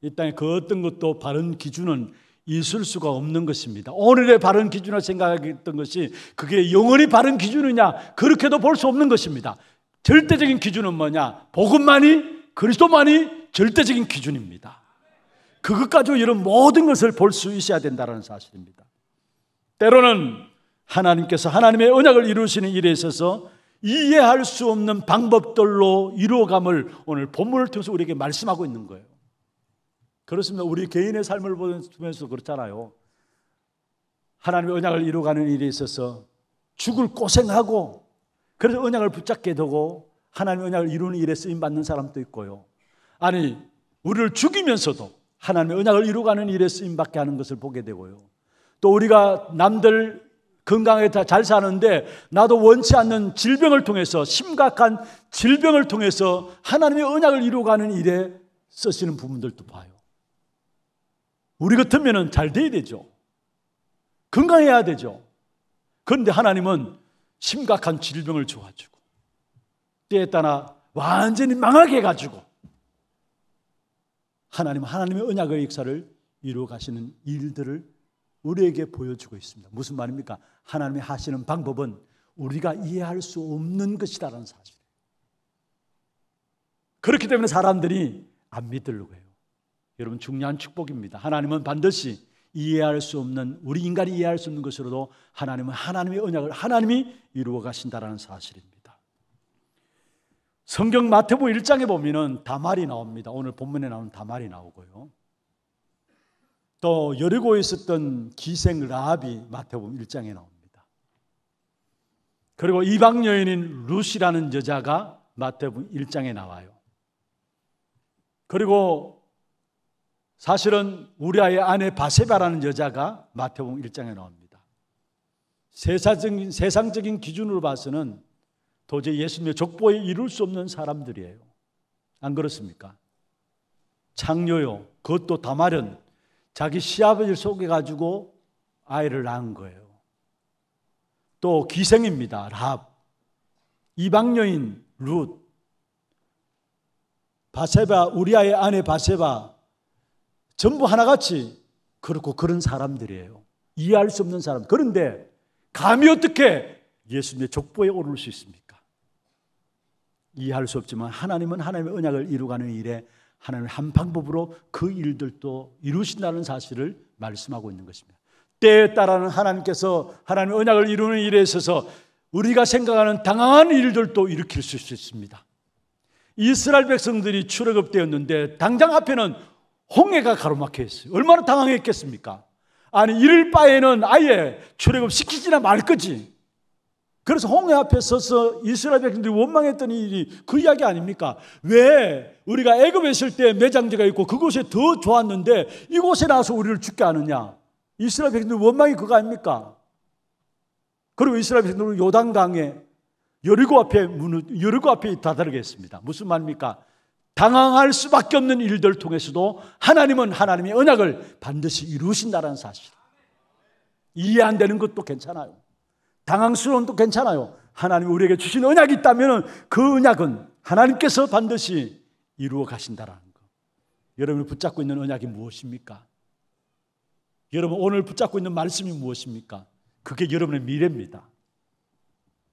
이 땅에 그 어떤 것도 바른 기준은 있을 수가 없는 것입니다. 오늘의 바른 기준을 생각했던 것이 그게 영원히 바른 기준이냐 그렇게도 볼 수 없는 것입니다. 절대적인 기준은 뭐냐? 복음만이 그리스도만이 절대적인 기준입니다. 그것 가지 이런 모든 것을 볼 수 있어야 된다는 사실입니다. 때로는 하나님께서 하나님의 언약을 이루시는 일에 있어서 이해할 수 없는 방법들로 이루어감을 오늘 본문을 통해서 우리에게 말씀하고 있는 거예요. 그렇습니다. 우리 개인의 삶을 보면서 그렇잖아요. 하나님의 언약을 이루어가는 일에 있어서 죽을 고생하고 그래서 언약을 붙잡게 되고 하나님의 언약을 이루는 일에 쓰임 받는 사람도 있고요. 아니 우리를 죽이면서도 하나님의 언약을 이루어가는 일에 쓰임 받게 하는 것을 보게 되고요. 또 우리가 남들 건강하게 다잘 사는데 나도 원치 않는 질병을 통해서 심각한 질병을 통해서 하나님의 언약을 이루어가는 일에 쓰시는 부분들도 봐요. 우리 같으면 잘 돼야 되죠. 건강해야 되죠. 그런데 하나님은 심각한 질병을 줘가지고 때에 따라 완전히 망하게 해가지고 하나님 하나님의 언약의 역사를 이루어 가시는 일들을 우리에게 보여주고 있습니다. 무슨 말입니까? 하나님이 하시는 방법은 우리가 이해할 수 없는 것이다라는 사실. 그렇기 때문에 사람들이 안 믿으려고 해요. 여러분 중요한 축복입니다. 하나님은 반드시 이해할 수 없는 우리 인간이 이해할 수 없는 것으로도 하나님은 하나님의 언약을 하나님이 이루어 가신다라는 사실입니다. 성경 마태복 1장에 보면은 다말이 나옵니다. 오늘 본문에 나오는 다말이 나오고요. 또 여리고에 있었던 기생 라합이 마태복음 1장에 나옵니다. 그리고 이방 여인인 루시라는 여자가 마태복음 1장에 나와요. 그리고 사실은 우리아의 아내 바세바라는 여자가 마태복음 1장에 나옵니다. 세상적인, 세상적인 기준으로 봐서는 도저히 예수님의 족보에 이룰 수 없는 사람들이에요. 안 그렇습니까? 창녀요. 그것도 다말은 자기 시아버지를 속여가지고 아이를 낳은 거예요. 또 기생입니다. 랍. 이방 여인 룻. 바세바 우리아의 아내 바세바 전부 하나같이 그렇고 그런 사람들이에요. 이해할 수 없는 사람. 그런데 감히 어떻게 예수님의 족보에 오를 수 있습니까? 이해할 수 없지만 하나님은 하나님의 언약을 이루가는 일에 하나님의 한 방법으로 그 일들도 이루신다는 사실을 말씀하고 있는 것입니다. 때에 따라는 하나님께서 하나님의 언약을 이루는 일에 있어서 우리가 생각하는 당황한 일들도 일으킬 수 있습니다. 이스라엘 백성들이 출애굽되었는데 당장 앞에는 홍해가 가로막혀 있어요. 얼마나 당황했겠습니까? 아니 이럴 바에는 아예 출애굽 시키지나 말 거지. 그래서 홍해 앞에 서서 이스라엘 백성들이 원망했던 일이 그 이야기 아닙니까? 왜 우리가 애굽에 있을 때 매장지가 있고 그곳에 더 좋았는데 이곳에 나서 우리를 죽게 하느냐? 이스라엘 백성들 원망이 그거 아닙니까? 그리고 이스라엘 백성들은 요단강에 여리고 앞에 문을 여리고 앞에 다다르게 했습니다. 무슨 말입니까? 당황할 수밖에 없는 일들 통해서도 하나님은 하나님의 언약을 반드시 이루신다는 사실. 이해 안 되는 것도 괜찮아요. 당황스러운 것도 괜찮아요. 하나님 우리에게 주신 언약이 있다면 그 언약은 하나님께서 반드시 이루어 가신다라는 거. 여러분이 붙잡고 있는 언약이 무엇입니까? 여러분 오늘 붙잡고 있는 말씀이 무엇입니까? 그게 여러분의 미래입니다.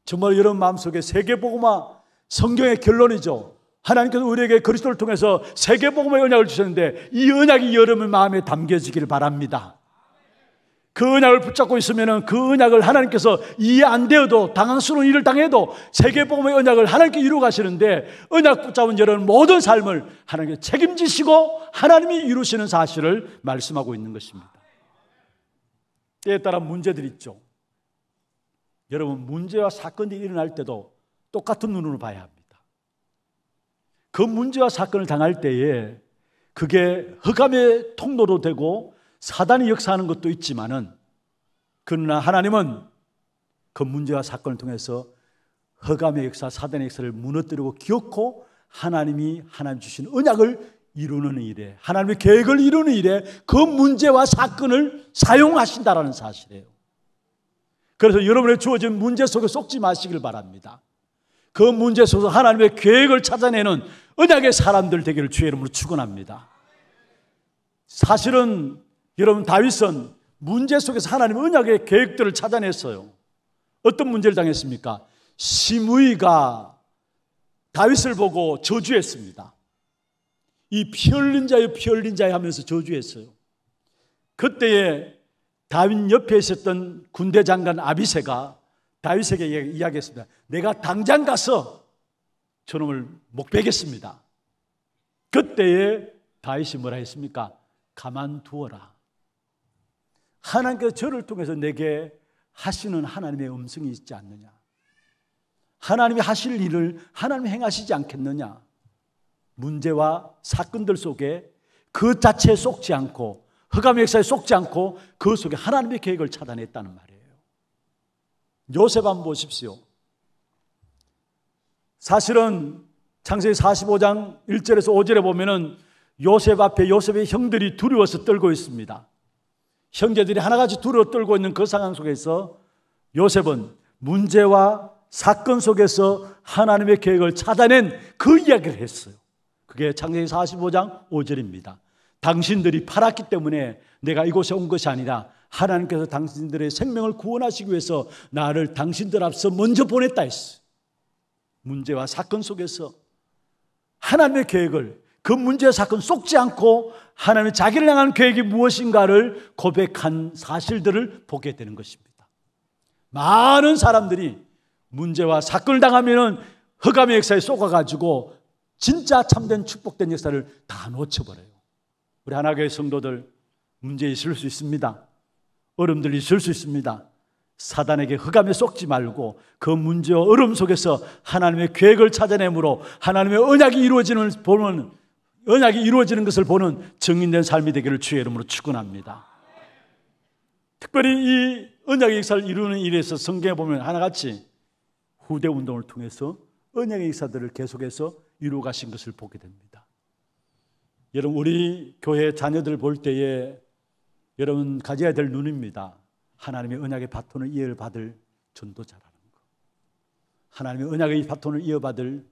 정말 여러분 마음속에 세계복음화 성경의 결론이죠. 하나님께서 우리에게 그리스도를 통해서 세계복음의 언약을 주셨는데 이 언약이 여러분 마음에 담겨지기를 바랍니다. 그 언약을 붙잡고 있으면 그 언약을 하나님께서 이해 안 되어도 당황스러운 일을 당해도 세계복음의 언약을 하나님께 이루어 가시는데 언약 붙잡은 여러분 모든 삶을 하나님께 책임지시고 하나님이 이루시는 사실을 말씀하고 있는 것입니다. 때에 따라 문제들이 있죠. 여러분, 문제와 사건이 일어날 때도 똑같은 눈으로 봐야 합니다. 그 문제와 사건을 당할 때에 그게 흑암의 통로로 되고 사단이 역사하는 것도 있지만은 그러나 하나님은 그 문제와 사건을 통해서 흑암의 역사, 사단의 역사를 무너뜨리고 기어코 하나님이 하나님 주신 언약을 이루는 일에 하나님의 계획을 이루는 일에 그 문제와 사건을 사용하신다라는 사실이에요. 그래서 여러분의 주어진 문제 속에 속지 마시길 바랍니다. 그 문제 속에서 하나님의 계획을 찾아내는 언약의 사람들 되기를 주의 이름으로 축원합니다. 사실은 여러분 다윗은 문제 속에서 하나님 언약의 계획들을 찾아냈어요. 어떤 문제를 당했습니까? 시므이가 다윗을 보고 저주했습니다. 이피 흘린 자여 피 흘린 자여 하면서 저주했어요. 그때에 다윗 옆에 있었던 군대 장관 아비세가 다윗에게 이야기했습니다. 내가 당장 가서 저놈을 목 베겠습니다. 그때에 다윗이 뭐라 했습니까? 가만두어라. 하나님께서 저를 통해서 내게 하시는 하나님의 음성이 있지 않느냐? 하나님이 하실 일을 하나님 행하시지 않겠느냐? 문제와 사건들 속에 그 자체에 속지 않고 흑암 역사에 속지 않고 그 속에 하나님의 계획을 차단했다는 말이에요. 요셉 한번 보십시오. 사실은 창세기 45장 1절에서 5절에 보면은 요셉 앞에 요셉의 형들이 두려워서 떨고 있습니다. 형제들이 하나같이 두려워 떨고 있는 그 상황 속에서 요셉은 문제와 사건 속에서 하나님의 계획을 찾아낸 그 이야기를 했어요. 그게 창세기 45장 5절입니다. 당신들이 팔았기 때문에 내가 이곳에 온 것이 아니라 하나님께서 당신들의 생명을 구원하시기 위해서 나를 당신들 앞서 먼저 보냈다 했어. 문제와 사건 속에서 하나님의 계획을 그 문제 사건 쏟지 않고 하나님의 자기를 향한 계획이 무엇인가를 고백한 사실들을 보게 되는 것입니다. 많은 사람들이 문제와 사건을 당하면 흑암의 역사에 속아가지고 진짜 참된 축복된 역사를 다 놓쳐버려요. 우리 하나교의 성도들 문제 있을 수 있습니다. 어려움들 있을 수 있습니다. 사단에게 흑암에 속지 말고 그 문제와 어려 속에서 하나님의 계획을 찾아내므로 하나님의 언약이 이루어지는 보는 언약이 이루어지는 것을 보는 증인된 삶이 되기를 주의 이름으로 축원합니다. 특별히 이 언약의 역사를 이루는 일에서 성경에 보면 하나같이 후대 운동을 통해서 은행의 역사들을 계속해서 이루 어 가신 것을 보게 됩니다. 여러분 우리 교회 자녀들 볼 때에 여러분 가져야 될 눈입니다. 하나님의 언약의 바톤을 이어받을 전도자라는 거. 하나님의 언약의 바톤을 이어받을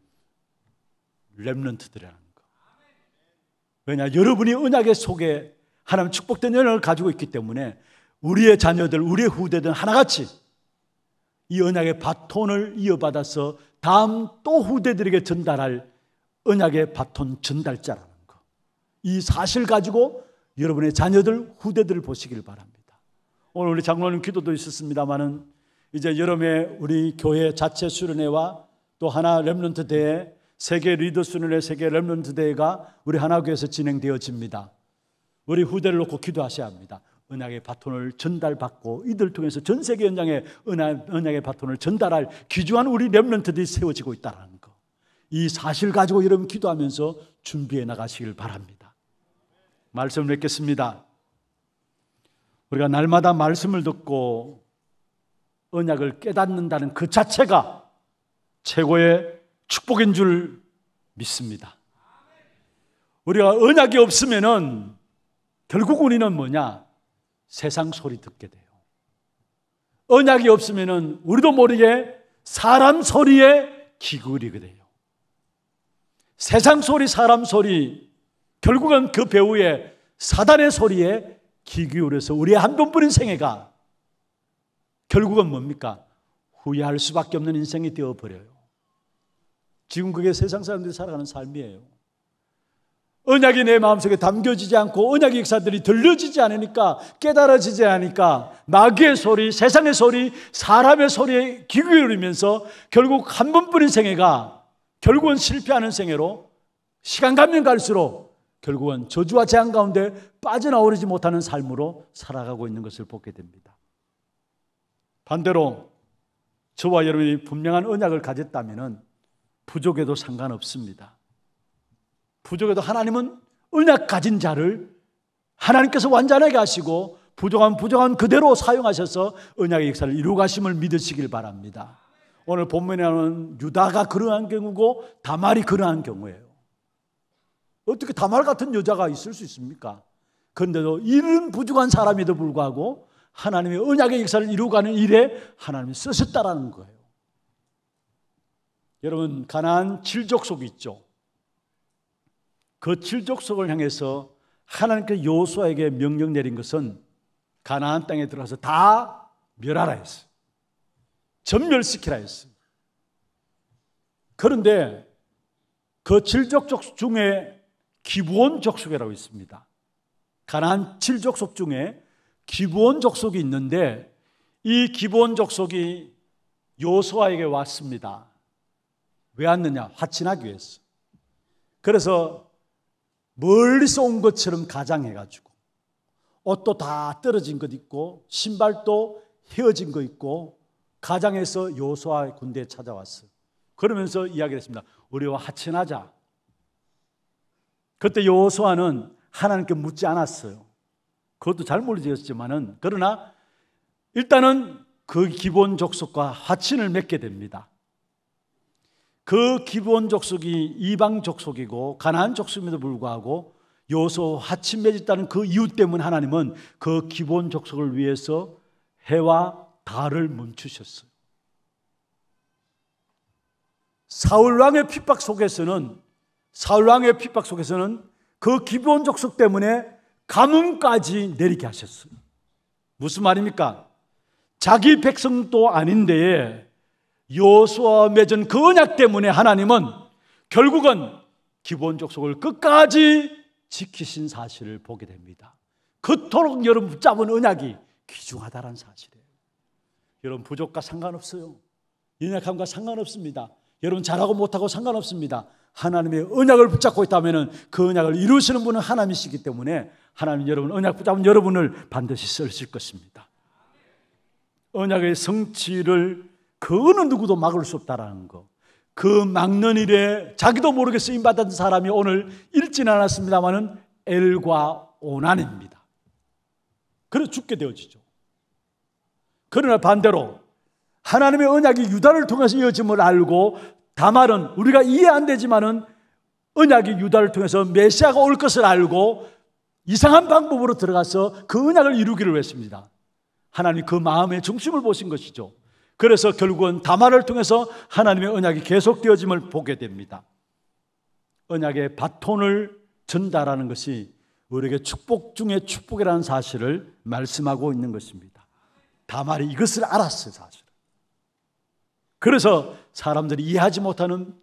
렘넌트들이라는 거. 왜냐 여러분이 언약의 속에 하나님 축복된 언약을 가지고 있기 때문에 우리의 자녀들, 우리의 후대들 하나같이 이 언약의 바톤을 이어받아서 다음 또 후대들에게 전달할 은약의 바톤 전달자라는 거. 이 사실 가지고 여러분의 자녀들, 후대들을 보시길 바랍니다. 오늘 우리 장로님 기도도 있었습니다만은 이제 여름에 우리 교회 자체 수련회와 또 하나 랩런트 대회, 세계 리더 수련회, 세계 랩런트 대회가 우리 하나교회에서 진행되어집니다. 우리 후대를 놓고 기도하셔야 합니다. 은약의 바톤을 전달받고 이들 통해서 전 세계 현장에 은약의 바톤을 전달할 귀중한 우리 렘런트들이 세워지고 있다는 거. 이 사실 가지고 여러분 기도하면서 준비해 나가시길 바랍니다. 말씀을 뵙겠습니다. 우리가 날마다 말씀을 듣고 언약을 깨닫는다는 그 자체가 최고의 축복인 줄 믿습니다. 우리가 언약이 없으면은 결국 우리는 뭐냐? 세상 소리 듣게 돼요. 언약이 없으면 우리도 모르게 사람 소리에 기울이게 돼요. 세상 소리, 사람 소리, 결국은 그 배우의 사단의 소리에 기울여서 우리의 한 번뿐인 생애가 결국은 뭡니까? 후회할 수밖에 없는 인생이 되어버려요. 지금 그게 세상 사람들이 살아가는 삶이에요. 언약이 내 마음속에 담겨지지 않고 언약의 역사들이 들려지지 않으니까 깨달아지지 않으니까 마귀의 소리, 세상의 소리, 사람의 소리에 귀 기울이면서 결국 한 번뿐인 생애가 결국은 실패하는 생애로 시간 가면 갈수록 결국은 저주와 재앙 가운데 빠져나오지 못하는 삶으로 살아가고 있는 것을 보게 됩니다. 반대로 저와 여러분이 분명한 언약을 가졌다면 부족에도 상관없습니다. 부족해도 하나님은 은약 가진 자를 하나님께서 완전하게 하시고 부족한 부족한 그대로 사용하셔서 은약의 역사를 이루 가심을 믿으시길 바랍니다. 오늘 본문에 나오는 유다가 그러한 경우고 다말이 그러한 경우예요. 어떻게 다말 같은 여자가 있을 수 있습니까? 그런데도 이런 부족한 사람에도 불구하고 하나님의 은약의 역사를 이루가는 일에 하나님이 쓰셨다라는 거예요. 여러분 가나안 질족 속이 있죠. 그 칠족속을 향해서 하나님께 요수아에게 명령 내린 것은 가나안 땅에 들어가서 다 멸하라 했어요. 전멸시키라 했어요. 그런데 그 칠족족 중에 기부원 족속이라고 있습니다. 가나안 칠족속 중에 기부원 족속이 있는데 이 기부원 족속이 요소아에게 왔습니다. 왜 왔느냐? 화친하기 위해서. 그래서 멀리서 온 것처럼 가장해가지고 옷도 다 떨어진 것 있고 신발도 헤어진 거 있고 가장해서 요소와 군대에 찾아왔어. 그러면서 이야기를 했습니다. 우리와 하친하자. 그때 요소와는 하나님께 묻지 않았어요. 그것도 잘 모르지였지만은 그러나 일단은 그 기본 족속과 하친을 맺게 됩니다. 그기본 족속이 이방 족속이고 가나안 족속임에도 불구하고 요소 하침맺었다는 그 이유 때문에 하나님은 그 기본 족속을 위해서 해와 달을 멈추셨어요. 사울 왕의 핍박 속에서는 사울 왕의 핍박 속에서는 그 기본 족속 때문에 가뭄까지 내리게 하셨어요. 무슨 말입니까? 자기 백성도 아닌데 요수와 맺은 그약 때문에 하나님은 결국은 기본 족속을 끝까지 지키신 사실을 보게 됩니다. 그토록 여러분 붙잡은 언약이 귀중하다는 사실이에요. 여러분 부족과 상관없어요. 연약함과 상관없습니다. 여러분 잘하고 못하고 상관없습니다. 하나님의 언약을 붙잡고 있다면 그 언약을 이루시는 분은 하나님이시기 때문에 하나님 여러분 언약 붙잡은 여러분을 반드시 쓰실 것입니다. 언약의 성취를 그 어느 누구도 막을 수 없다라는 거. 그 막는 일에 자기도 모르게 쓰임 받은 사람이 오늘 읽진 않았습니다만은 엘과 오난입니다. 그래 죽게 되어지죠. 그러나 반대로 하나님의 언약이 유다를 통해서 이어짐을 알고 다말은 우리가 이해 안 되지만은 언약이 유다를 통해서 메시아가 올 것을 알고 이상한 방법으로 들어가서 그 언약을 이루기를 했습니다. 하나님 그 마음의 중심을 보신 것이죠. 그래서 결국은 다말을 통해서 하나님의 언약이 계속되어짐을 보게 됩니다. 언약의 바톤을 전달하는 것이 우리에게 축복 중에 축복이라는 사실을 말씀하고 있는 것입니다. 다말이 이것을 알았어요, 사실. 그래서 사람들이 이해하지 못하는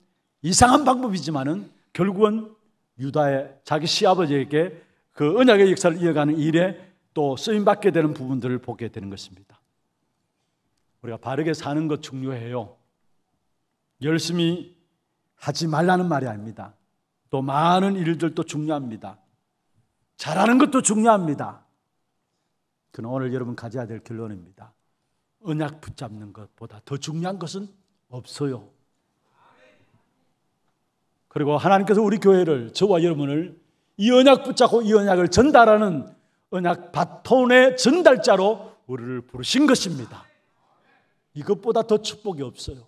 이상한 방법이지만은 결국은 유다의 자기 시아버지에게 그 언약의 역사를 이어가는 일에 또 쓰임 받게 되는 부분들을 보게 되는 것입니다. 우리가 바르게 사는 것 중요해요. 열심히 하지 말라는 말이 아닙니다. 또 많은 일들도 중요합니다. 잘하는 것도 중요합니다. 그는 오늘 여러분 가져야 될 결론입니다. 언약 붙잡는 것보다 더 중요한 것은 없어요. 그리고 하나님께서 우리 교회를 저와 여러분을 이 언약 붙잡고 이 언약을 전달하는 언약 바톤의 전달자로 우리를 부르신 것입니다. 이것보다 더 축복이 없어요.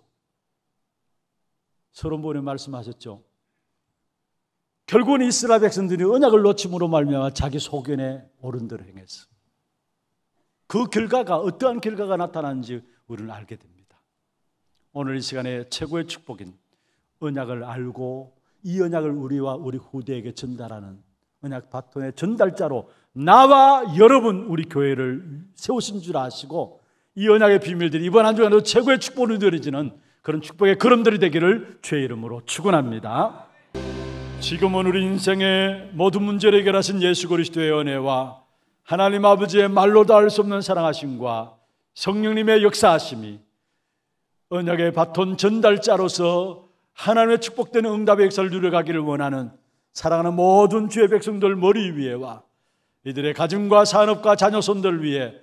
서론본에 말씀하셨죠. 결국은 이스라엘 백성들이 언약을 놓침으로 말미암아 자기 소견에 옳은 대로 행했어. 그 결과가 어떠한 결과가 나타나는지 우리는 알게 됩니다. 오늘 이 시간에 최고의 축복인 언약을 알고 이 언약을 우리와 우리 후대에게 전달하는 언약 바톤의 전달자로 나와 여러분 우리 교회를 세우신 줄 아시고 이 언약의 비밀들이 이번 한 주간도 최고의 축복을 누리지는 그런 축복의 걸음들이 되기를 주의 이름으로 축원합니다. 지금은 우리 인생의 모든 문제를 해결하신 예수 그리스도의 은혜와 하나님 아버지의 말로 닿을 수 없는 사랑하심과 성령님의 역사하심이 언약의 바톤 전달자로서 하나님의 축복되는 응답의 역사를 누려가기를 원하는 사랑하는 모든 주의 백성들 머리 위에와 이들의 가정과 산업과 자녀손들 위에